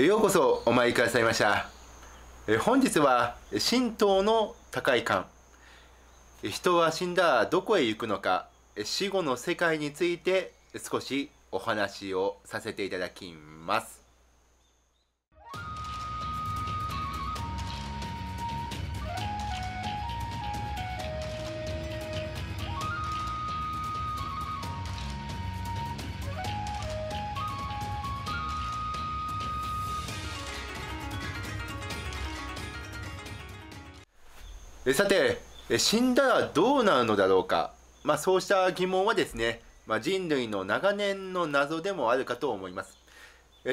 ようこそお参りくださいました本日は神道の高い観人は死んだらどこへ行くのか死後の世界について少しお話をさせていただきますさて死んだらどうなるのだろうか、まあ、そうした疑問はですね、まあ、人類の長年の謎でもあるかと思います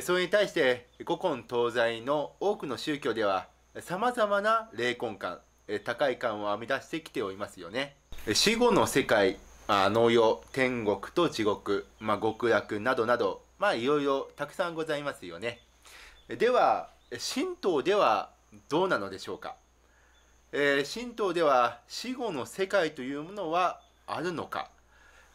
それに対して古今東西の多くの宗教ではさまざまな霊魂観高い感を編み出してきておりますよね死後の世界あ農業天国と地獄、まあ、極楽などなどまあいろいろたくさんございますよねでは神道ではどうなのでしょうかえー、神道では死後の世界というものはあるのか、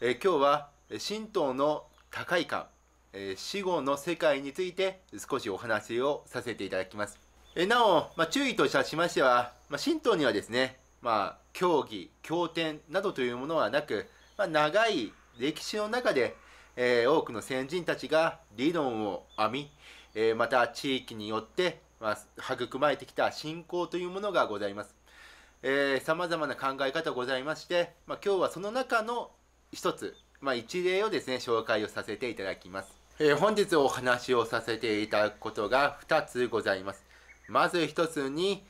えー、今日は神道の高い感、えー、死後の世界について少しお話をさせていただきます。えなお、まあ、注意といたしましては、まあ、神道にはですね、まあ、教義、経典などというものはなく、まあ、長い歴史の中で、え多くの先人たちが理論を編み、えまた地域によって、まあ、育まれてきた信仰というものがございます。えー、様々な考え方ございまして、まあ、今日はその中の一つ、まあ、一例をですね、紹介をさせていただきます。えー、本日お話をさせていただくことが2つございます。まず1つに、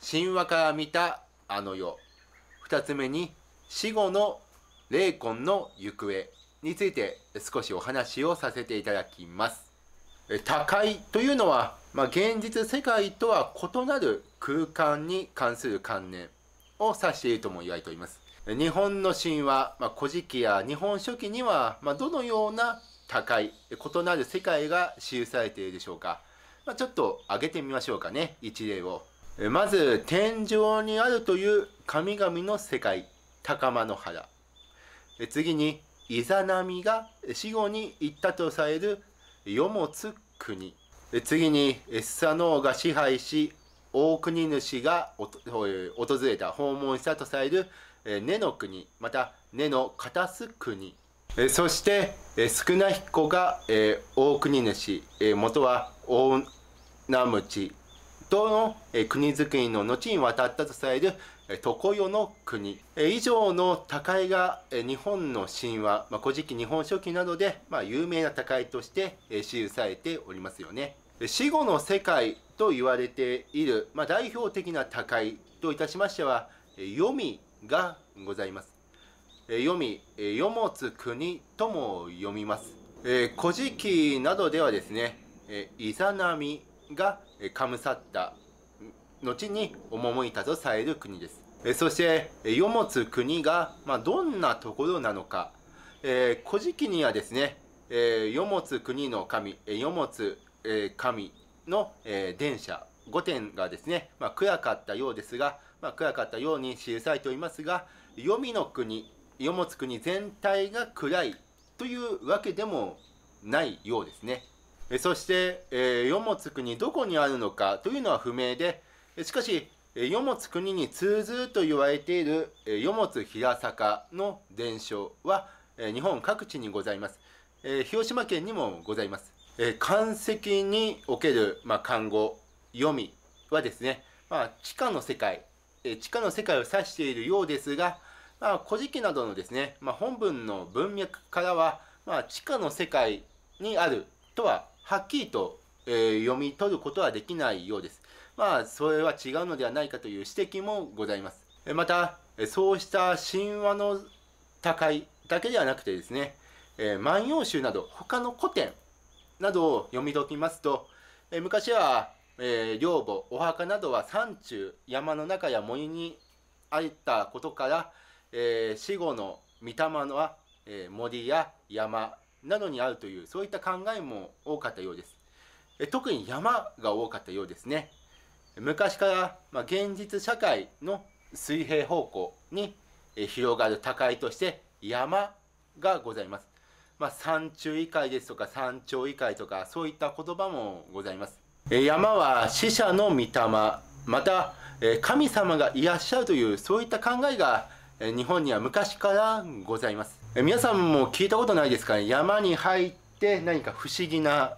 神話から見たあの世。2つ目に、死後の霊魂の行方について少しお話をさせていただきます。他界というのは、まあ、現実世界とは異なる空間に関する観念。を指しているとも言われております。日本の神話、まあ、古事記や日本書紀には、まあ、どのような高い、異なる世界が記されているでしょうか。まあ、ちょっと挙げてみましょうかね、一例を。まず、天井にあるという神々の世界、高間の原。次に、イザナミが死後に行ったとされる、世もつ国。次に、ッサノオが支配し、大国主が訪れた訪問したとされる根の国また根の片す国そして少な彦が大国主元は大名知との国づくりの後に渡ったとされる常世の国以上の高いが日本の神話「まあ、古事記日本書紀」などで、まあ、有名な高いとして記されておりますよね。死後の世界と言われている、まあ、代表的な他界といたしましては、黄泉がございます。読み、読もつ国とも読みます。えー、古事記などではですね、えイザナミがかむさった後に赴いたとされる国です。えそして、読もつ国が、まあ、どんなところなのか、えー、古事記にはですね、え読もつ国の神、読もつえ神の、え電車5点がですね、まあ、暗かったようですが、まあ、暗かったように記されておりますが、黄泉の国、黄泉つ国全体が暗いというわけでもないようですね。そして、えー、つ国どこにあるのかというのは不明で、しかし、黄泉つ国に通ずると言われている黄泉つ平坂の伝承は、日本各地にございます。えー、広島県にもございます。えー、関石における、まあ、漢語、読みはですね、まあ、地下の世界、えー、地下の世界を指しているようですが、まあ、古事記などのですね、まあ、本文の文脈からは、まあ、地下の世界にあるとは、はっきりと、えー、読み取ることはできないようです。まあ、それは違うのではないかという指摘もございます。えまた、そうした神話の他界だけではなくてですね、え万葉集など他の古典などを読み解きますと、え昔は、えー、陵お墓などは山中山の中や森にあったことから、えー、死後の御霊は、えー、森や山などにあるというそういった考えも多かったようです、え特に山が多かったようですね昔から、まあ、現実社会の水平方向に、え広がる高いとして山がございますまあ、山中以下ですとか山頂以下とかそういった言葉もございます。山は死者の御霊また神様がいらっしゃるというそういった考えが日本には昔からございます皆さんも聞いたことないですかね山に入って何か不思議な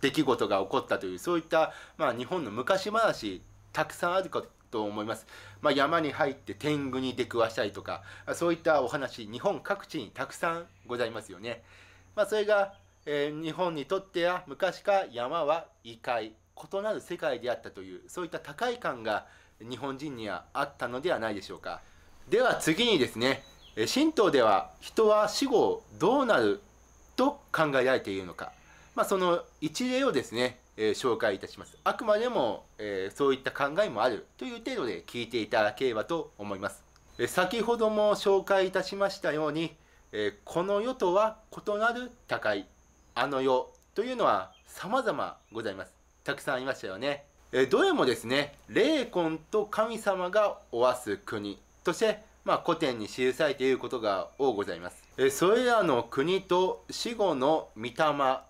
出来事が起こったというそういった、まあ、日本の昔話たくさんあるかとと思います。まあ、山に入って天狗に出くわしたりとか、そういったお話、日本各地にたくさんございますよね。まあ、それが、えー、日本にとっては昔から山は異界、異なる世界であったという、そういった高い感が日本人にはあったのではないでしょうか。では次にですね、神道では人は死後どうなると考えられているのか、まあ、その一例をですねえー、紹介いたします。あくまでも、えー、そういった考えもあるという程度で聞いていただければと思います。えー、先ほども紹介いたしましたように、えこの世とは異なる高い、あの世というのは様々ございます。たくさんいましたよね。えどれもですね、霊魂と神様がおわす国として、まあ、古典に記されていることが多ございます。それらの国と死後の御霊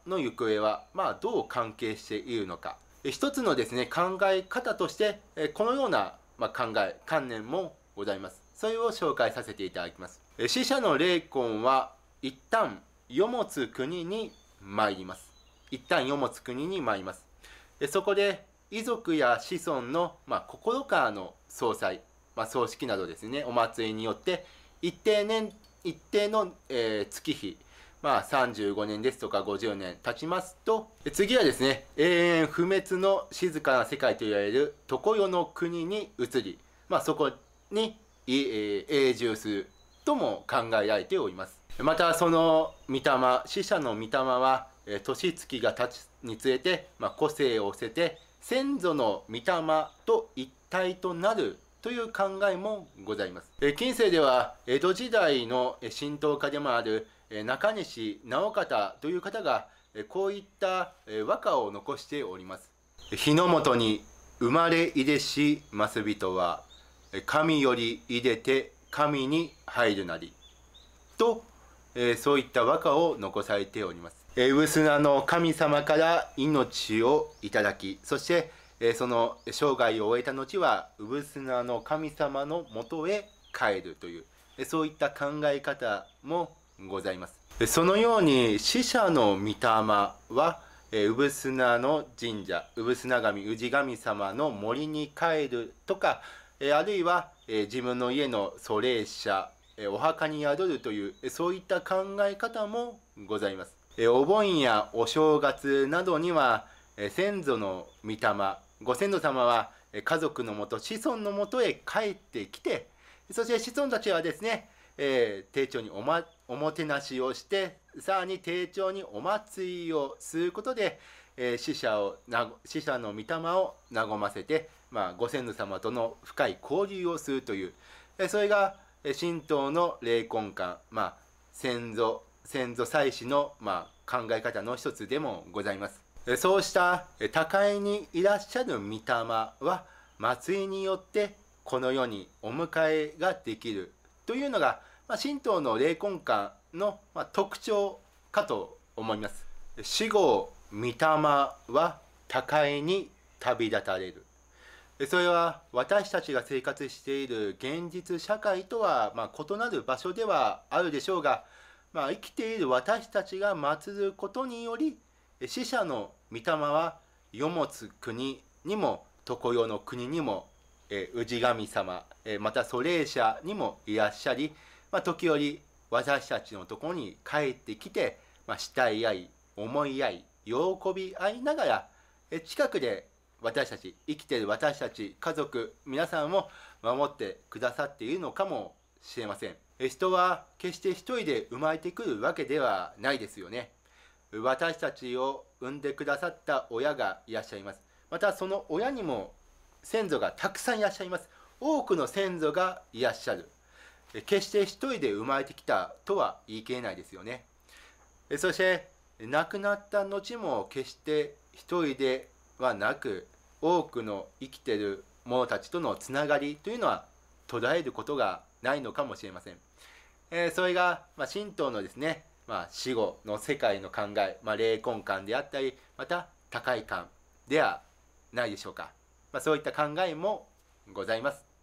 の行方は、まあ、どう関係しているのか。一つのですね、考え方として、このような考え、観念もございます。それを紹介させていただきます。死者の霊魂は、一旦、世持つ国に参ります。一旦世持つ国に参ります。そこで、遺族や子孫の、まあ、心からの葬祭、まあ、葬式などですね、お祭りによって、一定年一定の、えー、月日、まあ、35年ですとか50年経ちますと、次はですね、永遠不滅の静かな世界といわれる常世の国に移り、まあ、そこに、えー、永住するとも考えられております。またその御霊、死者の御霊は、えー、年月が経つにつれて、まあ、個性を捨てて、先祖の御霊と一体となるという考えもございます。近世では江戸時代の神道家でもある中西直方という方がこういった和歌を残しております。日の元に生まれいでしま人は神よりいでて神に入るなりと、えそういった和歌を残されております。えー、ウの神様から命をいただきそしてえー、その生涯を終えた後は産砂の神様のもとへ帰るというそういった考え方もございますそのように死者の御霊は産砂の神社産砂神氏神様の森に帰るとかあるいは自分の家の祖霊者お墓に宿るというそういった考え方もございますお盆やお正月などには先祖の御霊ご先祖様は家族のもと子孫のもとへ帰ってきてそして子孫たちはですね、えー、丁重にお,、ま、おもてなしをしてさらに丁重にお祭りをすることで、えー、死者を死者の御霊を和ませて、まあ、ご先祖様との深い交流をするという、えそれが神道の霊魂観、まあ、先祖先祖祭祀の、まあ、考え方の一つでもございます。そうした他界にいらっしゃる御霊は祭りによってこの世にお迎えができるというのが、まあ、神道の霊魂観の、まあ、特徴かと思います。死後御霊は他界に旅立たれるそれは私たちが生活している現実社会とは、まあ、異なる場所ではあるでしょうが、まあ、生きている私たちが祀ることにより死者の御霊は世持つ国にも常世の国にも、えー、氏神様、えー、また祖霊者にもいらっしゃり、まあ、時折私たちのところに帰ってきて、まあ、慕い合い思い合い喜び合いながら、えー、近くで私たち生きている私たち家族皆さんを守ってくださっているのかもしれません人は決して一人で生まれてくるわけではないですよね私たちを産んでくださった親がいらっしゃいますまたその親にも先祖がたくさんいらっしゃいます多くの先祖がいらっしゃる決して一人で生まれてきたとは言い切れないですよねそして亡くなった後も決して一人ではなく多くの生きてる者たちとのつながりというのは途絶えることがないのかもしれません、えそれが、ま神道のですねまあ、死後の世界の考え、まあ、霊魂観であったりまた高い観ではないでしょうか、まあ、そういった考えもございます。